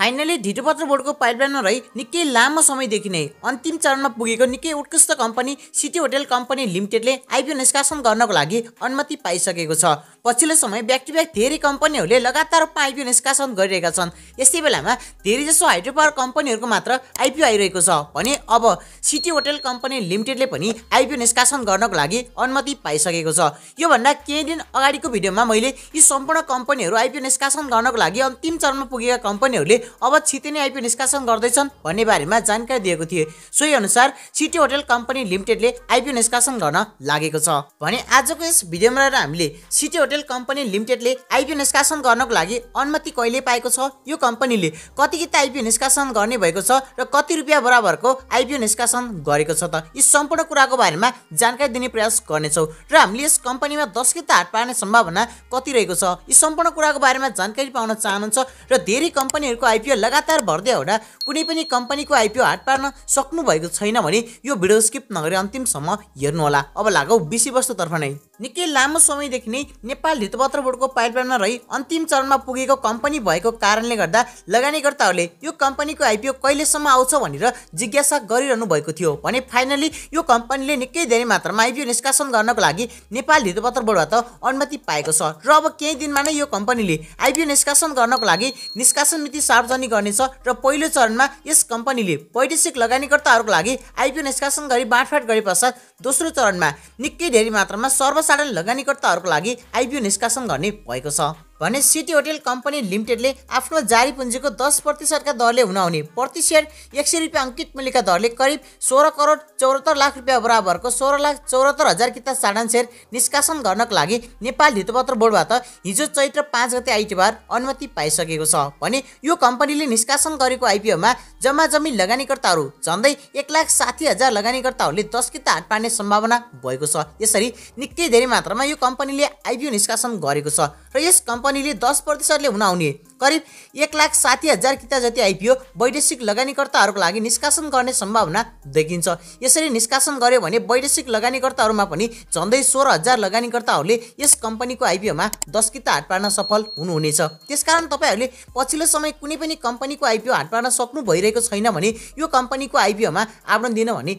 finally ढिटोपत्र बोर्डको पाइपलाइनमा रही निकै लामो समयदेखि नै अन्तिम चरणमा पुगेको निकै उत्कृष्ट कम्पनी सिटी होटेल कम्पनी लिमिटेडले आइपिओ निष्कासन गर्नको लागि अनुमति पाइसकेको छ पछिल्लो समय ब्याक टु ब्याक धेरै कम्पनीहरूले लगातार पाइपिओ निष्कासन गरिरहेका छन् यस्तै बेलामा धेरैजसो हाइड्रो पावर कम्पनीहरूको मात्र आइपिओ आइरहेको छ भने अब सिटी होटेल कम्पनी लिमिटेडले पनि आइपिओ निष्कासन गर्नको लागि अनुमति पाइसकेको छ योभन्दा केही दिन अगाडिको भिडियोमा मैले यी सम्पूर्ण कम्पनीहरू आइपिओ निष्कासन गर्नको लागि अन्तिम चरणमा पुगेका कम्पनीहरूले अब छिटै नै आइपिओ निष्कासन गर्दैछन् भन्ने बारेमा जानकारी दिएको थिएँ सोही अनुसार सिटी होटेल कम्पनी लिमिटेडले आइपिओ निष्कासन गर्न लागेको छ भने आजको यस भिडियोमा रहेर हामीले सिटी होटल कम्पनी लिमिटेडले आइपिओ निष्कासन गर्नको लागि अनुमति कहिले पाएको छ यो कम्पनीले कति कति आइपिओ निष्कासन गर्ने भएको छ र कति रुपियाँ बराबरको आइपिओ निष्कासन गरेको छ त यी सम्पूर्ण कुराको बारेमा जानकारी दिने प्रयास गर्नेछौँ र हामीले यस कम्पनीमा दस गीत हाट पार्ने सम्भावना कति रहेको छ यी सम्पूर्ण कुराको बारेमा जानकारी पाउन चाहनुहुन्छ र धेरै कम्पनीहरूको आइपिओ लगातार भर्दै एउटा कुनै पनि कम्पनीको आइपिओ हाट पार्न सक्नु भएको छैन भने यो भिडियो स्किप नगरी अन्तिमसम्म हेर्नुहोला अब लागौ विषयवस्तुतर्फ नै निकै लामो समयदेखि नै नेपाल हितपत्र बोर्डको पाइपलाइनमा रही अन्तिम चरणमा पुगेको कम्पनी भएको कारणले गर्दा लगानीकर्ताहरूले यो कम्पनीको आइपिओ कहिलेसम्म आउँछ भनेर जिज्ञासा गरिरहनु भएको थियो भने फाइनली यो कम्पनीले निकै धेरै मात्रामा आइपिओ निष्कासन गर्नको लागि नेपाल हितपत्र बोर्डबाट अनुमति पाएको छ र अब केही दिनमा नै यो कम्पनीले आइपिओ निष्कासन गर्नको लागि निष्कासन मिति सार्वजनिक गर्नेछ र पहिलो चरणमा यस कम्पनीले वैदेशिक लगानीकर्ताहरूको लागि आइपिओ निष्कासन गरी बाँडफाँड गरे पश्चात दोस्रो चरणमा निकै धेरै मात्रामा सर्वस साधारण लगानीकर्ताहरूको लागि आइपिओ निष्कासन गर्ने भएको छ भने सिटी होटेल कम्पनी लिमिटेडले आफ्नो जारी पुँजीको दस प्रतिशतका दरले हुन आउने प्रति सेयर एक सय रुपियाँ अङ्कित मूल्यका दरले करिब सोह्र करोड चौरात्तर लाख रुपियाँ बराबरको सोह्र लाख चौरात्तर हजार किता साधारण सेयर निष्कासन गर्नको लागि नेपाल धितपत्र बोर्डबाट हिजो चैत्र पाँच गते आइतबार अनुमति पाइसकेको छ भने यो कम्पनीले निष्कासन गरेको आइपिओमा जम्मा जमिन लगानीकर्ताहरू झन्डै एक लाख साठी हजार लगानीकर्ताहरूले दस किता हाट पार्ने सम्भावना भएको छ यसरी निकै धेरै मात्रामा यो कम्पनीले आइपिओ निष्कासन गरेको छ र यस कम्पनी कम्पनीले दस प्रतिशतले हुन आउने करिब एक लाख साठी हजार किता जति आइपिओ वैदेशिक लगानीकर्ताहरूको लागि निष्कासन गर्ने सम्भावना देखिन्छ यसरी निष्कासन गर्यो भने वैदेशिक लगानीकर्ताहरूमा पनि झन्डै सोह्र हजार लगानीकर्ताहरूले यस कम्पनीको आइपिओमा दस किता हाट पार्न सफल हुनुहुनेछ त्यसकारण तपाईँहरूले पछिल्लो समय कुनै पनि कम्पनीको आइपिओ हाट पार्न सक्नु भइरहेको छैन भने यो कम्पनीको आइपिओमा आवरण दिन भने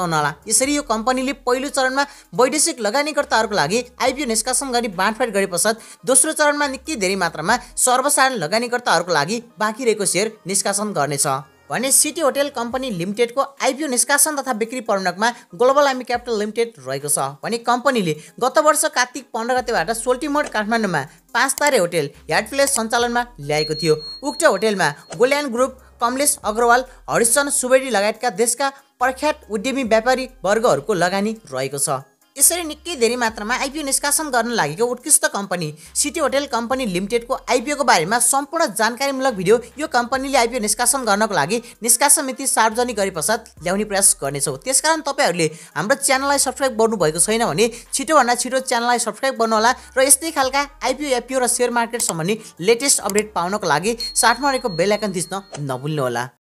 होला यसरी यो कम्पनीले पहिलो चरणमा वैदेशिक लगानीकर्ताहरूको लागि आइपिओ निष्कासन गरी बाँडफाँड गरे पश्चात दोस्रो चरणमा निकै धेरै मात्रामा सर्वसाधारण लगानीकर्ताहरूको लागि बाँकी रहेको सेयर निष्कासन गर्नेछ भने सिटी होटेल कम्पनी लिमिटेडको आइपिओ निष्कासन तथा बिक्री प्रमुखमा ग्लोबल आर्मी क्यापिटल लिमिटेड रहेको छ भने कम्पनीले गत वर्ष कार्तिक पन्ध्र गतेबाट मोड काठमाडौँमा पाँच तारे होटेल ह्याड प्लेस सञ्चालनमा ल्याएको थियो उक्त होटेलमा गोल्यान ग्रुप कमलेश अग्रवाल हरिशन सुवेदी लगायतका देशका प्रख्यात उद्यमी व्यापारी वर्गहरूको लगानी रहेको छ यसरी निकै धेरै मात्रामा आइपिओ निष्कासन गर्न लागेको उत्कृष्ट कम्पनी सिटी होटेल कम्पनी लिमिटेडको आइपिओको बारेमा सम्पूर्ण जानकारीमूलक भिडियो यो कम्पनीले आइपिओ निष्कासन गर्नको लागि निष्कासन मिति सार्वजनिक गरे पश्चात ल्याउने प्रयास गर्नेछौँ त्यसकारण तपाईँहरूले हाम्रो च्यानललाई सब्सक्राइब गर्नुभएको छैन भने छिटोभन्दा छिटो च्यानललाई सब्सक्राइब गर्नुहोला र यस्तै खालका आइपिओ एपिओ र सेयर मार्केट सम्बन्धी लेटेस्ट अपडेट पाउनको लागि साथमा रहेको बेलायकन थिच्न नभुल्नुहोला